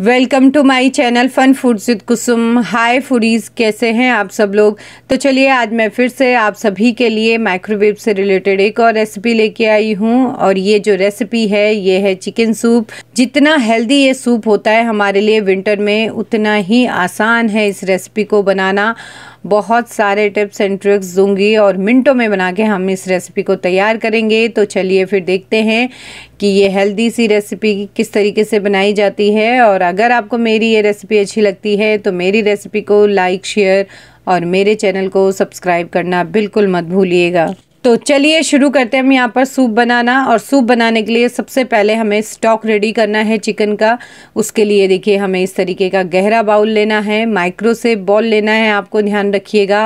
welcome to my channel fun foods with Kusum hi foodies कैसे हैं आप सब लोग तो चलिए आज मैं फिर से आप सभी के लिए माइक्रोवेव से रिलेटेड एक और रेसिपी लेके आई हूँ और ये जो रेसिपी है ये है चिकन सूप जितना हेल्दी ये सूप होता है हमारे लिए विंटर में उतना ही आसान है इस रेसिपी को बनाना बहुत सारे टिप्स एंड ट्रिक्स दूंगी और मिनटों में बना के हम इस रेसिपी को तैयार करेंगे तो चलिए फिर देखते हैं कि ये हेल्दी सी रेसिपी किस तरीके से बनाई जाती है और अगर आपको मेरी ये रेसिपी अच्छी लगती है तो मेरी रेसिपी को लाइक शेयर और मेरे चैनल को सब्सक्राइब करना बिल्कुल मत भूलिएगा तो चलिए शुरू करते हैं हम यहाँ पर सूप बनाना और सूप बनाने के लिए सबसे पहले हमें स्टॉक रेडी करना है चिकन का उसके लिए देखिए हमें इस तरीके का गहरा बाउल लेना है माइक्रो से बॉल लेना है आपको ध्यान रखिएगा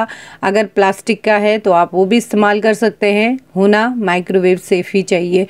अगर प्लास्टिक का है तो आप वो भी इस्तेमाल कर सकते हैं होना माइक्रोवेव सेफ ही चाहिए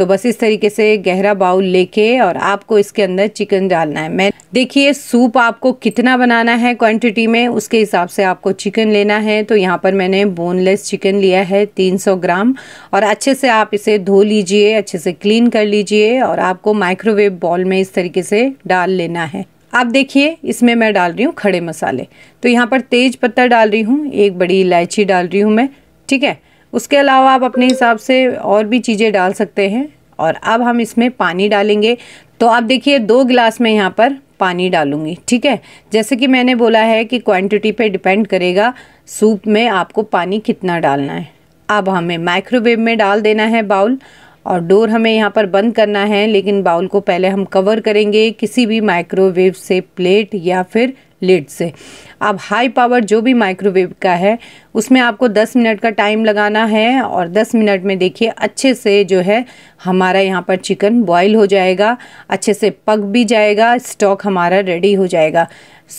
तो बस इस तरीके से गहरा बाउल लेके और आपको इसके अंदर चिकन डालना है मैं देखिए सूप आपको कितना बनाना है क्वांटिटी में उसके हिसाब से आपको चिकन लेना है तो यहाँ पर मैंने बोनलेस चिकन लिया है 300 ग्राम और अच्छे से आप इसे धो लीजिए अच्छे से क्लीन कर लीजिए और आपको माइक्रोवेव बॉल में इस तरीके से डाल लेना है आप देखिए इसमें मैं डाल रही हूँ खड़े मसाले तो यहाँ पर तेज पत्ता डाल रही हूँ एक बड़ी इलायची डाल रही हूँ मैं ठीक है उसके अलावा आप अपने हिसाब से और भी चीज़ें डाल सकते हैं और अब हम इसमें पानी डालेंगे तो आप देखिए दो गिलास में यहाँ पर पानी डालूंगी ठीक है जैसे कि मैंने बोला है कि क्वांटिटी पे डिपेंड करेगा सूप में आपको पानी कितना डालना है अब हमें माइक्रोवेव में डाल देना है बाउल और डोर हमें यहाँ पर बंद करना है लेकिन बाउल को पहले हम कवर करेंगे किसी भी माइक्रोवेव से प्लेट या फिर लिड से अब हाई पावर जो भी माइक्रोवेव का है उसमें आपको 10 मिनट का टाइम लगाना है और 10 मिनट में देखिए अच्छे से जो है हमारा यहाँ पर चिकन बॉईल हो जाएगा अच्छे से पक भी जाएगा स्टॉक हमारा रेडी हो जाएगा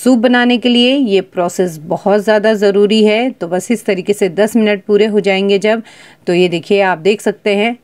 सूप बनाने के लिए ये प्रोसेस बहुत ज़्यादा ज़रूरी है तो बस इस तरीके से 10 मिनट पूरे हो जाएंगे जब तो ये देखिए आप देख सकते हैं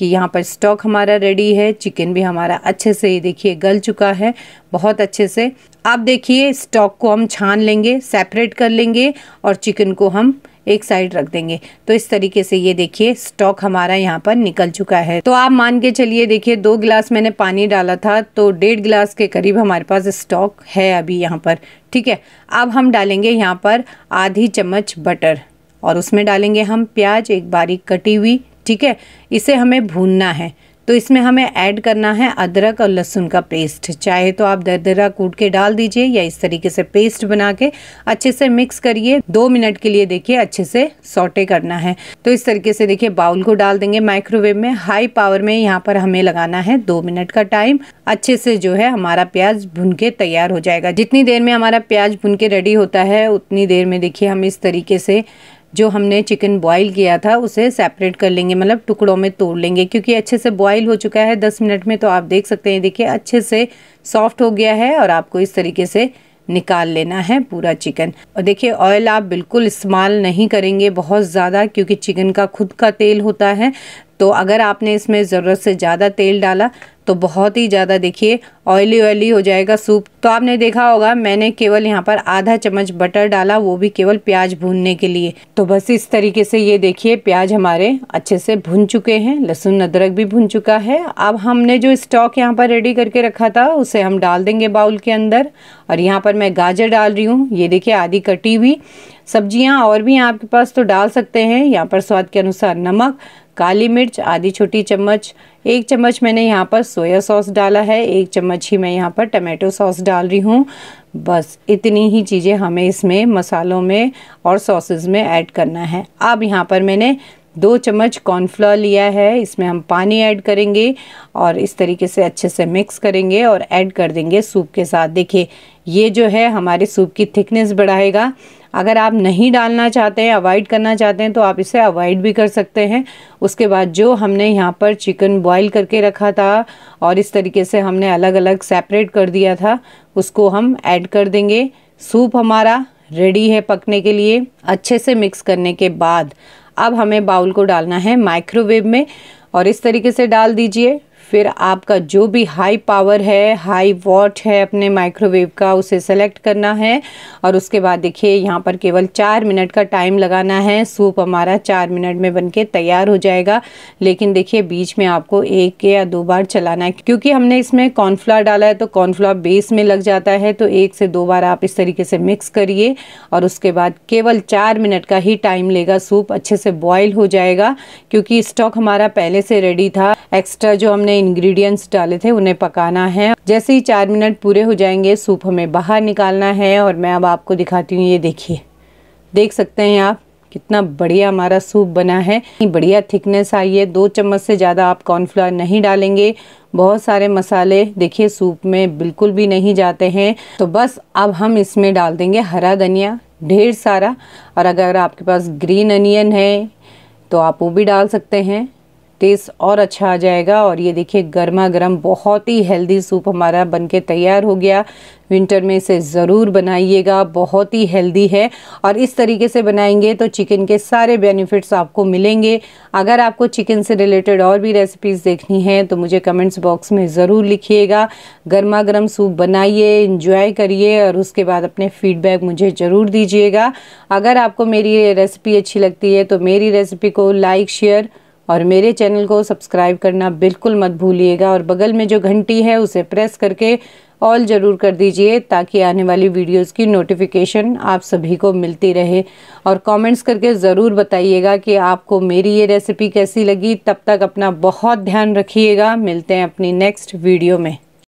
कि यहाँ पर स्टॉक हमारा रेडी है चिकन भी हमारा अच्छे से ये देखिए गल चुका है बहुत अच्छे से अब देखिए स्टॉक को हम छान लेंगे सेपरेट कर लेंगे और चिकन को हम एक साइड रख देंगे तो इस तरीके से ये देखिए स्टॉक हमारा यहाँ पर निकल चुका है तो आप मान के चलिए देखिए दो गिलास मैंने पानी डाला था तो डेढ़ गिलास के करीब हमारे पास स्टॉक है अभी यहाँ पर ठीक है अब हम डालेंगे यहाँ पर आधी चम्मच बटर और उसमें डालेंगे हम प्याज एक बारीक कटी हुई ठीक है इसे हमें भूनना है तो इसमें हमें ऐड करना है अदरक और लहसुन का पेस्ट चाहे तो आप दरदरा कूट के डाल दीजिए या इस तरीके से पेस्ट बना के अच्छे से मिक्स करिए दो मिनट के लिए देखिए अच्छे से सोटे करना है तो इस तरीके से देखिए बाउल को डाल देंगे माइक्रोवेव में हाई पावर में यहाँ पर हमें लगाना है दो मिनट का टाइम अच्छे से जो है हमारा प्याज भुन के तैयार हो जाएगा जितनी देर में हमारा प्याज भुन के रेडी होता है उतनी देर में देखिए हम इस तरीके से जो हमने चिकन बॉईल किया था उसे सेपरेट कर लेंगे मतलब टुकड़ों में तोड़ लेंगे क्योंकि अच्छे से बॉईल हो चुका है दस मिनट में तो आप देख सकते हैं देखिए अच्छे से सॉफ्ट हो गया है और आपको इस तरीके से निकाल लेना है पूरा चिकन और देखिए ऑयल आप बिल्कुल इस्तेमाल नहीं करेंगे बहुत ज़्यादा क्योंकि चिकन का खुद का तेल होता है तो अगर आपने इसमें ज़रूरत से ज़्यादा तेल डाला तो बहुत ही ज़्यादा देखिए ऑयली ऑयली हो जाएगा सूप तो आपने देखा होगा मैंने केवल यहाँ पर आधा चम्मच बटर डाला वो भी केवल प्याज भूनने के लिए तो बस इस तरीके से ये देखिए प्याज हमारे अच्छे से भून चुके हैं लहसुन अदरक भी भून चुका है अब हमने जो स्टॉक यहाँ पर रेडी करके रखा था उसे हम डाल देंगे बाउल के अंदर और यहाँ पर मैं गाजर डाल रही हूँ ये देखिए आधी कटी हुई सब्जियाँ और भी आपके पास तो डाल सकते हैं यहाँ पर स्वाद के अनुसार नमक काली मिर्च आधी छोटी चम्मच एक चम्मच मैंने यहाँ पर सोया सॉस डाला है एक चम्मच ही मैं यहाँ पर टमाटो सॉस डाल रही हूँ बस इतनी ही चीज़ें हमें इसमें मसालों में और सॉसेज में ऐड करना है अब यहाँ पर मैंने दो चम्मच कॉर्नफ्लोर लिया है इसमें हम पानी ऐड करेंगे और इस तरीके से अच्छे से मिक्स करेंगे और ऐड कर देंगे सूप के साथ देखिए ये जो है हमारे सूप की थिकनेस बढ़ाएगा अगर आप नहीं डालना चाहते हैं अवॉइड करना चाहते हैं तो आप इसे अवॉइड भी कर सकते हैं उसके बाद जो हमने यहाँ पर चिकन बॉईल करके रखा था और इस तरीके से हमने अलग अलग सेपरेट कर दिया था उसको हम ऐड कर देंगे सूप हमारा रेडी है पकने के लिए अच्छे से मिक्स करने के बाद अब हमें बाउल को डालना है माइक्रोवेव में और इस तरीके से डाल दीजिए फिर आपका जो भी हाई पावर है हाई वॉट है अपने माइक्रोवेव का उसे सेलेक्ट करना है और उसके बाद देखिए यहाँ पर केवल चार मिनट का टाइम लगाना है सूप हमारा चार मिनट में बनके तैयार हो जाएगा लेकिन देखिए बीच में आपको एक या दो बार चलाना है क्योंकि हमने इसमें कॉर्नफ्लावर डाला है तो कॉर्नफ्लावर बेस में लग जाता है तो एक से दो बार आप इस तरीके से मिक्स करिए और उसके बाद केवल चार मिनट का ही टाइम लेगा सूप अच्छे से बॉयल हो जाएगा क्योंकि स्टॉक हमारा पहले से रेडी था एक्स्ट्रा जो हमने हमने इंग्रेडिएंट्स डाले थे उन्हें पकाना है जैसे ही चार मिनट पूरे हो जाएंगे सूप हमें बाहर निकालना है और मैं अब आपको दिखाती हूँ ये देखिए देख सकते हैं आप कितना बढ़िया हमारा सूप बना है बढ़िया थिकनेस आई है दो चम्मच से ज़्यादा आप कॉर्नफ्लावर नहीं डालेंगे बहुत सारे मसाले देखिए सूप में बिल्कुल भी नहीं जाते हैं तो बस अब हम इसमें डाल देंगे हरा धनिया ढेर सारा और अगर आपके पास ग्रीन अनियन है तो आप वो भी डाल सकते हैं टेस्ट और अच्छा आ जाएगा और ये देखिए गर्मा गर्म बहुत ही हेल्दी सूप हमारा बनके तैयार हो गया विंटर में इसे ज़रूर बनाइएगा बहुत ही हेल्दी है और इस तरीके से बनाएंगे तो चिकन के सारे बेनिफिट्स आपको मिलेंगे अगर आपको चिकन से रिलेटेड और भी रेसिपीज़ देखनी है तो मुझे कमेंट्स बॉक्स में ज़रूर लिखिएगा गर्मा गर्म सूप बनाइए इन्जॉय करिए और उसके बाद अपने फीडबैक मुझे ज़रूर दीजिएगा अगर आपको मेरी रेसिपी अच्छी लगती है तो मेरी रेसिपी को लाइक शेयर और मेरे चैनल को सब्सक्राइब करना बिल्कुल मत भूलिएगा और बगल में जो घंटी है उसे प्रेस करके ऑल ज़रूर कर दीजिए ताकि आने वाली वीडियोस की नोटिफिकेशन आप सभी को मिलती रहे और कमेंट्स करके ज़रूर बताइएगा कि आपको मेरी ये रेसिपी कैसी लगी तब तक अपना बहुत ध्यान रखिएगा मिलते हैं अपनी नेक्स्ट वीडियो में